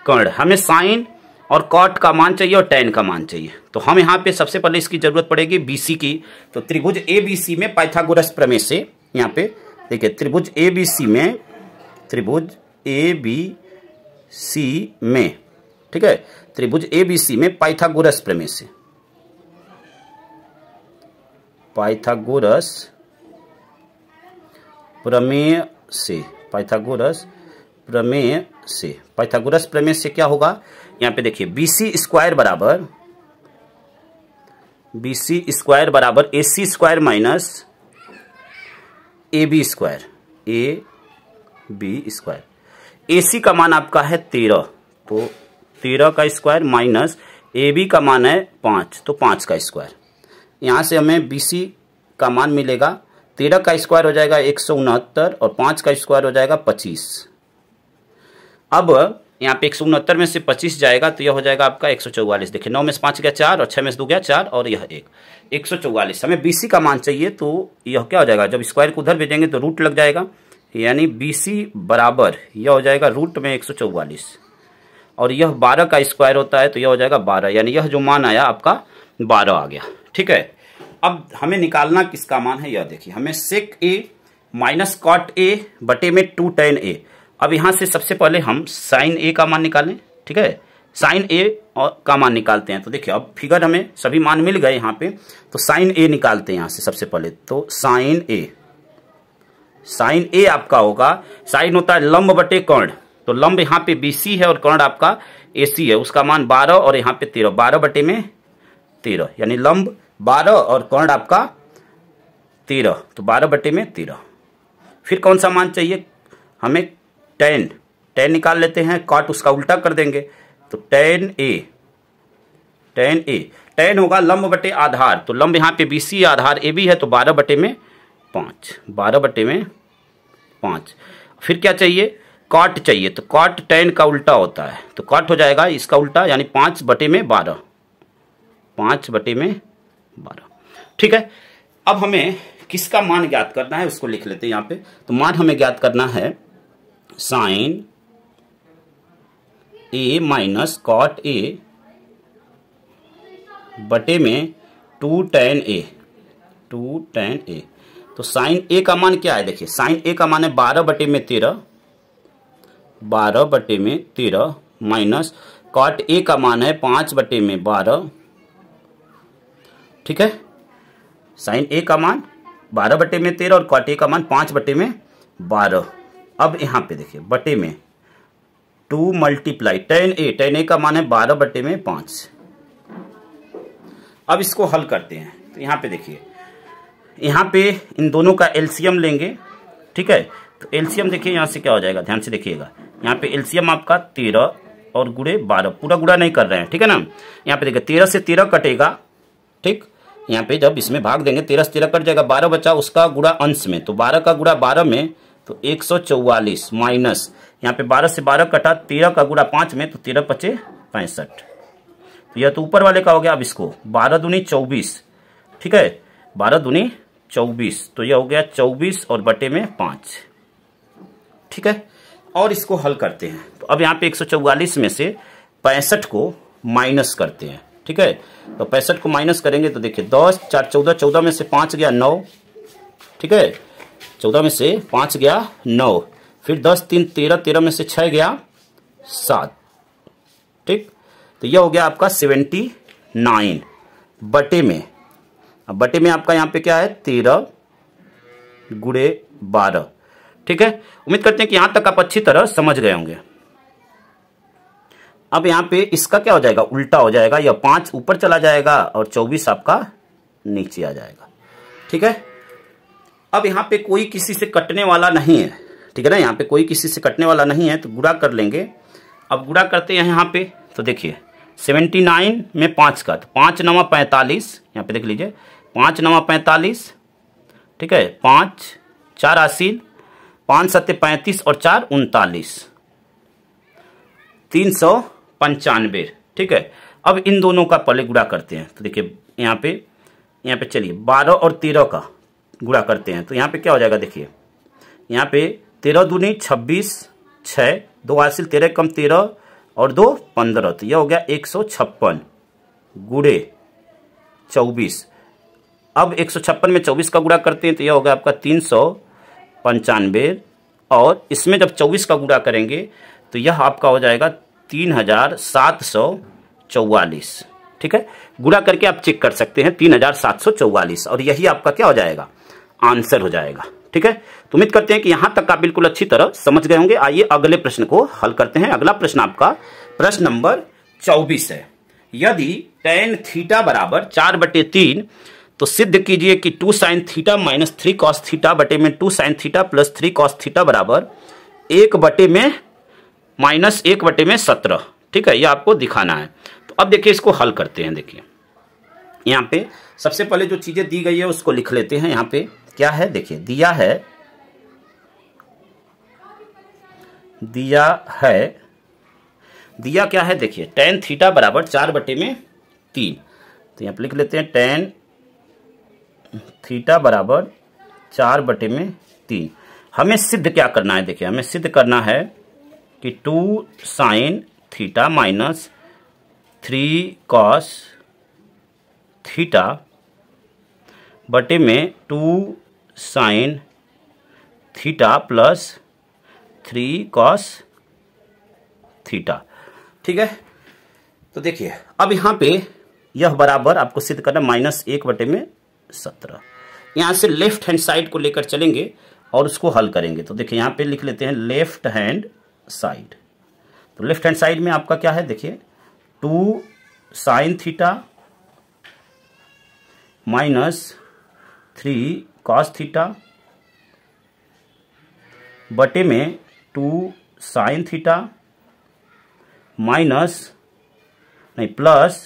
[SPEAKER 1] कर्ण हमें साइन और कॉट का मान चाहिए और टेन का मान चाहिए तो हम यहाँ पे सबसे पहले इसकी जरूरत पड़ेगी बीसी की तो त्रिभुज ए बी सी में पाइथागोरस प्रमेय से यहाँ पे देखिए त्रिभुज ए बी सी में त्रिभुज ए बी सी में ठीक है त्रिभुज ए बी सी में पाइथागोरस प्रमेय से पाइथागोरस प्रमेय से पाइथागोरस प्रमेय से पाइथागोरस प्रमेय से क्या होगा यहां पे देखिए बीसी स्क्वायर बराबर बी सी स्क्वायर बराबर A C square minus A B square A B square A C का मान आपका है तेरह तो तेरह का स्क्वायर माइनस ए बी का मान है पांच तो पांच का स्क्वायर यहाँ से हमें बी सी का मान मिलेगा तेरह का स्क्वायर हो जाएगा एक सौ उनहत्तर और पाँच का स्क्वायर हो जाएगा पच्चीस अब यहाँ पे एक सौ उनहत्तर में से पच्चीस जाएगा तो यह हो जाएगा आपका एक सौ चौवालीस देखिए नौ में से पाँच गया चार और छः में से दो गया चार और यह एक एक सौ चौवालीस हमें बी सी का मान चाहिए तो यह क्या हो जाएगा जब स्क्वायर को उधर भेजेंगे तो रूट लग जाएगा यानी बी सी बराबर यह हो जाएगा रूट में एक सौ चौवालीस और यह बारह का स्क्वायर होता है तो यह हो जाएगा बारह यानी यह जो मान आया आपका बारह आ गया ठीक है अब हमें निकालना किसका मान है यह देखिए हमें सेक ए माइनस कॉट ए बटे में टू टेन ए अब यहां से सबसे पहले हम साइन ए का मान निकालें ठीक है साइन ए और का मान निकालते हैं तो देखिए अब फिगर हमें सभी मान मिल गए यहां पे तो साइन ए निकालते हैं यहां से सबसे पहले तो साइन ए साइन ए आपका होगा साइन होता है लंब बटे कर्ण तो लंब यहां पे बी है और कर्ण आपका ए है उसका मान बारह और यहां पे तेरह बारह बटे में तेरह यानी लंब बारह और कर्ण आपका तेरह तो बारह बटे में तेरह फिर कौन सा मान चाहिए हमें टेन टेन निकाल लेते हैं कॉट उसका उल्टा कर देंगे तो tan A tan A tan होगा लंब बटे आधार तो लंब यहाँ पे B C Aadhaar A B है तो बारह बटे में पाँच बारह बटे में पाँच फिर क्या चाहिए कॉट चाहिए तो कॉट टेन का उल्टा होता है तो कॉट हो जाएगा इसका उल्टा यानी पाँच बटे में बारह पाँच बटे में बारह ठीक है अब हमें किसका मान ज्ञात करना है उसको लिख लेते हैं यहां पे तो मान हमें ज्ञात करना है sine A minus cot A बटे में two tan A two tan A तो साइन ए का मान क्या है देखिए साइन ए का मान है बारह बटे में तेरह बारह बटे में तेरह माइनस कॉट ए का मान है पांच बटे में बारह ठीक है साइन ए का मान बारह बटे में तेरह और कॉट ए का मान पांच बटे में बारह अब यहां पे देखिए बटे में two multiply tan A tan A का मान है बारह बटे में पांच अब इसको हल करते हैं तो यहां पे देखिए यहाँ पे इन दोनों का एल्सियम लेंगे ठीक है तो एल्सियम देखिए यहां से क्या हो जाएगा ध्यान से देखिएगा यहाँ पे एल्सियम आपका तेरह और गुड़े बारह पूरा गुड़ा नहीं कर रहे हैं ठीक है ना यहां पे देखिए तेरह से तेरह कटेगा ठीक यहाँ पे जब इसमें भाग देंगे तेरह से तेरह कट जाएगा बारह बचा उसका गुड़ा अंश में तो बारह का गुड़ा बारह में तो एक सौ चौवालीस माइनस यहाँ पे बारह से बारह कटा तेरह का गुड़ा पांच में तो तेरह पचे पैंसठ तो यह तो ऊपर वाले का हो गया अब इसको बारह दूनी चौबीस ठीक है बारह दूनी चौबीस तो यह हो गया चौबीस और बटे में पांच ठीक है और इसको हल करते हैं तो अब यहाँ पे एक में से पैंसठ को माइनस करते हैं ठीक है तो पैंसठ को माइनस करेंगे तो देखिए दस चार चौदह चौदह में से पाँच गया नौ ठीक है चौदह में से पाँच गया नौ फिर दस तीन तेरह तेरह में से छः गया सात ठीक तो यह हो गया आपका सेवेंटी नाइन बटे में अब बटे में आपका यहाँ पे क्या है तेरह गुड़े बारह ठीक है उम्मीद करते हैं कि यहाँ तक आप अच्छी तरह समझ गए होंगे अब यहाँ पे इसका क्या हो जाएगा उल्टा हो जाएगा या पांच ऊपर चला जाएगा और चौबीस आपका नीचे आ जाएगा ठीक है अब यहाँ पे कोई किसी से कटने वाला नहीं है ठीक है ना यहाँ पे कोई किसी से कटने वाला नहीं है तो गुड़ा कर लेंगे अब गुड़ा करते हैं यहाँ पे तो देखिए सेवेंटी नाइन में पाँच का तो पाँच नवा पैंतालीस यहाँ पे देख लीजिए पाँच नवा पैंतालीस ठीक है पाँच चार आसील पाँच सत्य पैंतीस और चार उनतालीस तीन सौ पंचानवे ठीक है अब इन दोनों का पहले गुड़ा करते हैं तो देखिए यहाँ पे यहाँ पे चलिए बारह और तेरह का गुड़ा करते हैं तो यहाँ पे क्या हो जाएगा देखिए यहाँ पे तेरह दूनी छब्बीस छः दो हासिल तेरह कम तेरह और दो पंद्रह तो यह हो गया एक सौ छप्पन गुड़े चौबीस अब एक सौ छप्पन में चौबीस का गुड़ा करते हैं तो यह हो गया आपका तीन सौ पंचानवे और इसमें जब चौबीस का गुड़ा करेंगे तो यह आपका हो जाएगा तीन हजार सात सौ चौवालीस ठीक है गुणा करके आप चेक कर सकते हैं तीन हजार सात सौ चौवालीस और यही आपका क्या हो जाएगा आंसर हो जाएगा ठीक है तो उम्मीद करते हैं कि यहां तक आप बिल्कुल अच्छी तरह समझ गए होंगे आइए अगले प्रश्न को हल करते हैं अगला प्रश्न आपका प्रश्न नंबर चौबीस है यदि टेन थीटा बराबर चार बटे तीन तो सिद्ध कीजिए कि two sine theta minus three cos theta बटे में two sine theta plus three cos theta बराबर एक बटे में माइनस एक बटे में सत्रह ठीक है ये आपको दिखाना है तो अब देखिए इसको हल करते हैं देखिए यहाँ पे सबसे पहले जो चीज़ें दी गई है उसको लिख लेते हैं यहाँ पे क्या है देखिए दिया है दिया है दिया क्या है देखिए टेन थीटा बराबर चार बटे में तीन तो यहाँ पर लिख लेते हैं टेन थीटा बराबर चार बटे में तीन हमें सिद्ध क्या करना है देखिए हमें सिद्ध करना है कि two sine theta minus three cos theta बटे में two sine theta plus three cos theta ठीक है तो देखिए अब यहां पे यह बराबर आपको सिद्ध करना माइनस एक बटे में सत्रह यहां से लेफ्ट हैंड साइड को लेकर चलेंगे और उसको हल करेंगे तो देखिए यहां पे लिख लेते हैं लेफ्ट हैंड साइड तो लेफ्ट हैंड साइड में आपका क्या है देखिए two sine theta minus three cos theta बटे में टू साइन थीटा माइनस नहीं प्लस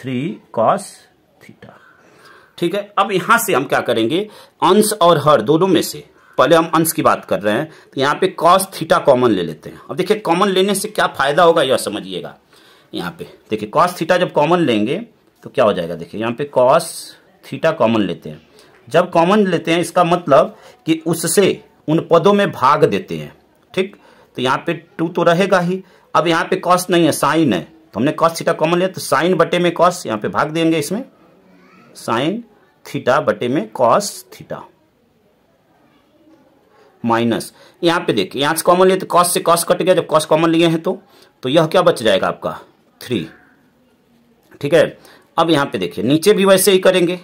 [SPEAKER 1] थ्री कॉस थीटा ठीक है अब यहां से हम क्या करेंगे अंश और हर दोनों में से पहले हम अंश की बात कर रहे हैं तो यहाँ पे कॉस थीटा कॉमन ले लेते हैं अब देखिए कॉमन लेने से क्या फायदा होगा यह समझिएगा यहाँ पे देखिए कॉस थीटा जब कॉमन लेंगे तो क्या हो जाएगा देखिए यहाँ पे कॉस थीटा कॉमन लेते हैं जब कॉमन लेते हैं इसका मतलब कि उससे उन पदों में भाग देते हैं ठीक तो यहाँ पे टू तो रहेगा ही अब यहाँ पे कॉस नहीं है साइन है तो हमने कॉस थीटा कॉमन लिया तो साइन बटे में कॉस यहाँ पे भाग देंगे इसमें साइन थीटा बटे में कॉस थीटा माइनस यहाँ पे देखिए यहाँ से कॉमन लिए तो कॉस से कॉस कट गया जब कॉस कॉमन लिए हैं तो तो यह क्या बच जाएगा आपका थ्री ठीक है अब यहाँ पे देखिए नीचे भी वैसे ही करेंगे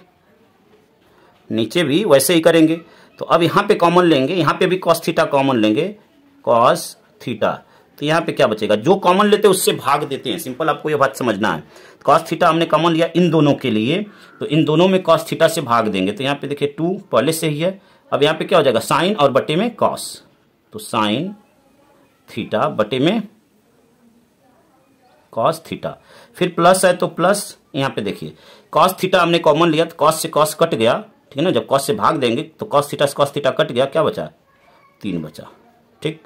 [SPEAKER 1] नीचे भी वैसे ही करेंगे तो अब यहाँ पे कॉमन लेंगे यहाँ पे भी कॉस थीटा कॉमन लेंगे कॉस थीटा तो यहाँ पे क्या बचेगा जो कॉमन लेते हैं उससे भाग देते हैं सिंपल आपको यह बात समझना है कॉस थीटा हमने कॉमन लिया इन दोनों के लिए तो इन दोनों में कॉस थीटा से भाग देंगे तो यहाँ पे देखिए टू पहले से ही है अब यहां पे क्या हो जाएगा साइन और बटे में कॉस तो साइन थीटा बटे में कॉस थीटा फिर प्लस है तो प्लस यहां पे देखिए कॉस थीटा हमने कॉमन लिया तो कॉस से कॉस कट गया ठीक है ना जब कॉस से भाग देंगे तो कॉस थीटा से कॉस थीटा कट गया क्या बचा तीन बचा ठीक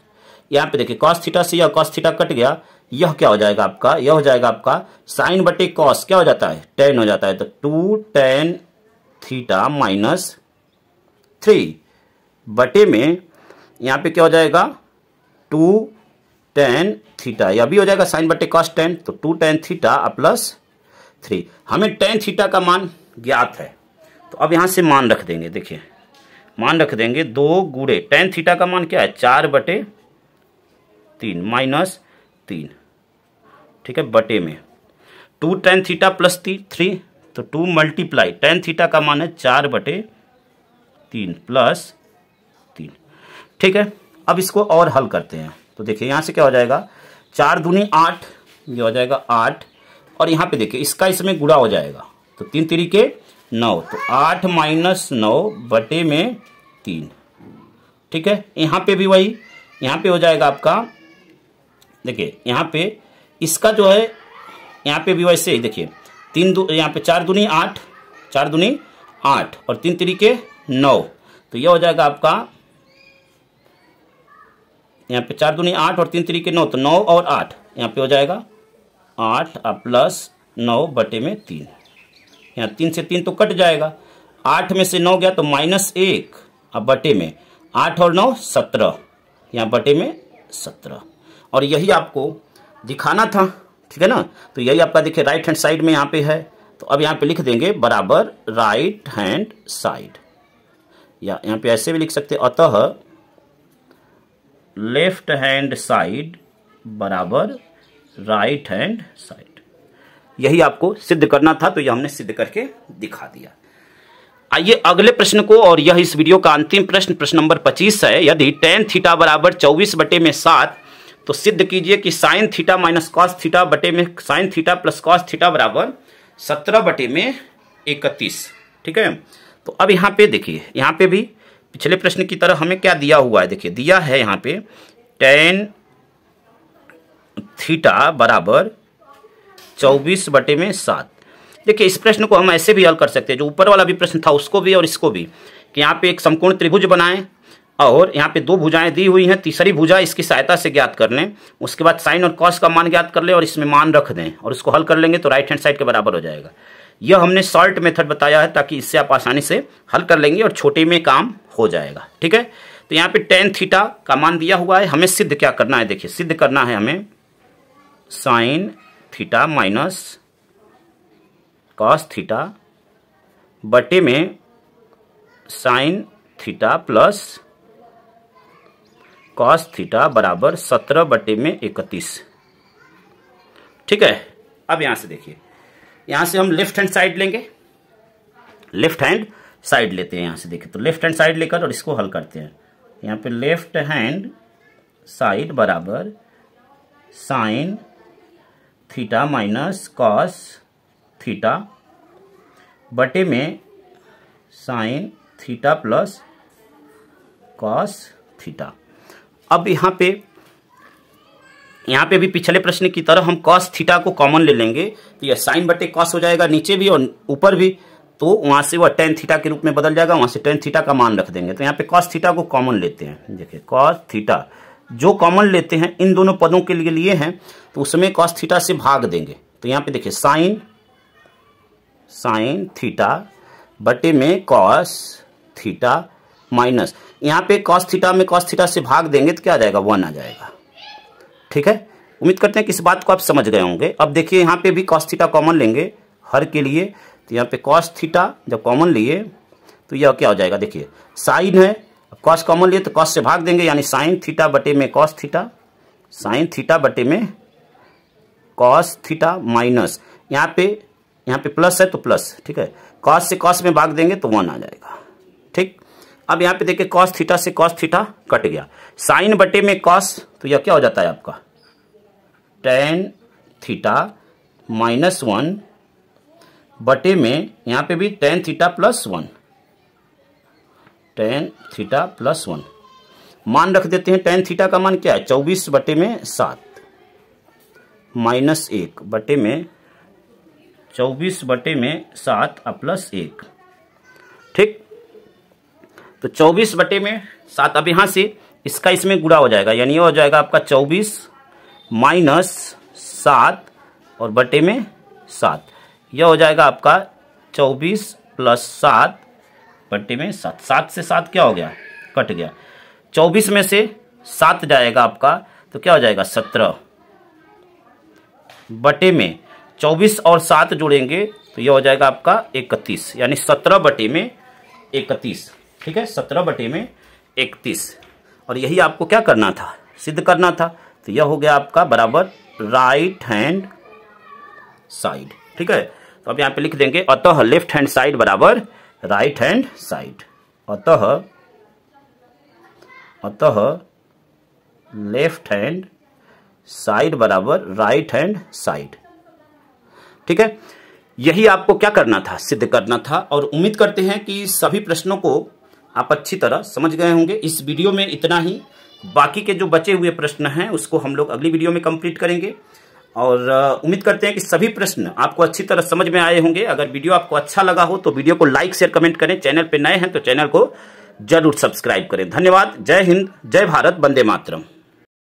[SPEAKER 1] यहां पे देखिए कॉस थीटा से यह कॉस थीटा कट गया यह क्या हो जाएगा आपका यह हो जाएगा आपका साइन बटे कॉस क्या हो जाता है टेन हो जाता है तो two tan theta minus three बटे में यहाँ पे क्या हो जाएगा टू टेन थीटा यह भी हो जाएगा साइन बटे कॉस टेन तो two tan theta plus three हमें टेन थीटा का मान ज्ञात है तो अब यहाँ से मान रख देंगे देखिए मान रख देंगे दो गुड़े टेन थीटा का मान क्या है चार बटे तीन माइनस तीन ठीक है बटे में two tan theta plus three तो टू मल्टीप्लाई टेन थीटा का मान है चार बटे तीन प्लस तीन ठीक है अब इसको और हल करते हैं तो देखिए यहाँ से क्या हो जाएगा चार दूनी आठ ये हो जाएगा आठ और यहाँ पे देखिए इसका इसमें गुड़ा हो जाएगा तो तीन तरीके नौ तो आठ माइनस नौ बटे में तीन ठीक है यहाँ पे भी वही यहाँ पे हो जाएगा आपका देखिए यहाँ पे इसका जो है यहाँ पे भी वैसे ही देखिए तीन दो यहाँ पे चार दूनी आठ चार दूनी आठ और तीन तरीके नौ तो यह हो जाएगा आपका यहाँ पे चार दूनी आठ और तीन तरीके नौ तो नौ और आठ यहाँ पे हो जाएगा आठ प्लस नौ बटे में तीन यहाँ तीन से तीन तो कट जाएगा आठ में से नौ गया तो माइनस एक अब बटे में आठ और नौ सत्रह यहाँ बटे में सत्रह और यही आपको दिखाना था ठीक है ना तो यही आपका देखिए राइट हैंड साइड में यहाँ पे है तो अब यहाँ पे लिख देंगे बराबर राइट हैंड साइड या यहाँ पे ऐसे भी लिख सकते अतः लेफ्ट हैंड साइड बराबर राइट हैंड साइड यही आपको सिद्ध करना था तो यह हमने सिद्ध करके दिखा दिया आइए अगले प्रश्न को और यह इस वीडियो का अंतिम प्रश्न प्रश्न नंबर 25 है यदि टेन थीटा बराबर चौबीस बटे में सात तो सिद्ध कीजिए कि sine theta minus cos theta बटे में sine theta plus cos theta बराबर सत्रह बटे में इकतीस ठीक है तो अब यहाँ पे देखिए यहाँ पे भी पिछले प्रश्न की तरह हमें क्या दिया हुआ है देखिए दिया है यहाँ पे टेन थीटा बराबर चौबीस बटे में सात देखिए इस प्रश्न को हम ऐसे भी हल कर सकते हैं जो ऊपर वाला भी प्रश्न था उसको भी और इसको भी कि यहाँ पे एक समकोण त्रिभुज बनाएं और यहाँ पे दो भुजाएं दी हुई हैं तीसरी भुजा इसकी सहायता से ज्ञात कर लें उसके बाद साइन और कॉस का मान ज्ञात कर लें और इसमें मान रख दें और उसको हल कर लेंगे तो राइट हैंड साइड के बराबर हो जाएगा यह हमने शॉर्ट मेथड बताया है ताकि इससे आप आसानी से हल कर लेंगे और छोटे में काम हो जाएगा ठीक है तो यहाँ पे टेन थीटा का मान दिया हुआ है हमें सिद्ध क्या करना है देखिए सिद्ध करना है हमें sine theta minus cos theta बटे में sine theta plus cos theta बराबर सत्रह बटे में इकतीस ठीक है अब यहां से देखिए यहां से हम लेफ्ट हैंड साइड लेंगे लेफ्ट हैंड साइड लेते हैं यहां से देखिए तो लेफ्ट हैंड साइड लेकर और इसको हल करते हैं यहां पे लेफ्ट हैंड साइड बराबर sine theta minus cos theta बटे में sine theta plus cos theta अब यहां पे यहाँ पे भी पिछले प्रश्न की तरह हम कॉस थीटा को कॉमन ले लेंगे तो यह साइन बटे कॉस हो जाएगा नीचे भी और ऊपर भी तो वहां से वो टेन थीटा के रूप में बदल जाएगा वहां से टेन थीटा का मान रख देंगे तो यहाँ पे कॉस थीटा को कॉमन लेते हैं देखिए कॉस थीटा जो कॉमन लेते हैं इन दोनों पदों के लिए लिए हैं तो उसमें कॉस थीटा से भाग देंगे तो यहाँ पे देखिए साइन साइन थीटा बटे में कॉस थीटा माइनस यहाँ पे कॉस थीटा में कॉस थीटा से भाग देंगे तो क्या आ जाएगा वन आ जाएगा ठीक है उम्मीद करते हैं कि इस बात को आप समझ गए होंगे अब देखिए यहाँ पे भी कॉस थीटा कॉमन लेंगे हर के लिए तो यहाँ पे कॉस थीटा जब कॉमन लिए तो यह क्या हो जाएगा देखिए साइन है कॉस कॉमन लिए तो कॉस से भाग देंगे यानी साइन थीटा बटे में कॉस थीटा साइन थीटा बटे में कॉस थीटा माइनस यहाँ पे यहाँ पे प्लस है तो प्लस ठीक है कॉस से कॉस में भाग देंगे तो वन आ जाएगा ठीक अब यहाँ पे देखिए कॉस थीटा से कॉस थीटा कट गया साइन बटे में कॉस तो यह क्या हो जाता है आपका टेन थीटा माइनस वन बटे में यहाँ पे भी tan theta plus one tan theta plus one मान रख देते हैं टेन थीटा का मान क्या है चौबीस बटे में सात माइनस एक बटे में चौबीस बटे में सात और प्लस एक तो चौबीस बटे में सात अब यहाँ से इसका इसमें गुड़ा हो जाएगा यानी हो जाएगा आपका चौबीस माइनस सात और बटे में सात यह हो जाएगा आपका चौबीस प्लस सात बटे में सात सात से सात क्या हो गया कट गया चौबीस में से सात जाएगा आपका तो क्या हो जाएगा सत्रह बटे में चौबीस और सात जोड़ेंगे तो यह हो जाएगा आपका इकतीस यानी सत्रह बटे में इकतीस ठीक है सत्रह बटे में इकतीस और यही आपको क्या करना था सिद्ध करना था तो यह हो गया आपका बराबर राइट हैंड साइड ठीक है तो अब यहां पे लिख देंगे अतः लेफ्ट हैंड साइड बराबर राइट हैंड साइड अतः अतः लेफ्ट हैंड साइड बराबर राइट हैंड साइड ठीक है यही आपको क्या करना था सिद्ध करना था और उम्मीद करते हैं कि सभी प्रश्नों को आप अच्छी तरह समझ गए होंगे इस वीडियो में इतना ही बाकी के जो बचे हुए प्रश्न हैं उसको हम लोग अगली वीडियो में कंप्लीट करेंगे और उम्मीद करते हैं कि सभी प्रश्न आपको अच्छी तरह समझ में आए होंगे अगर वीडियो आपको अच्छा लगा हो तो वीडियो को लाइक शेयर कमेंट करें चैनल पर नए हैं तो चैनल को जरूर सब्सक्राइब करें धन्यवाद जय हिंद जय भारत वंदे मातरम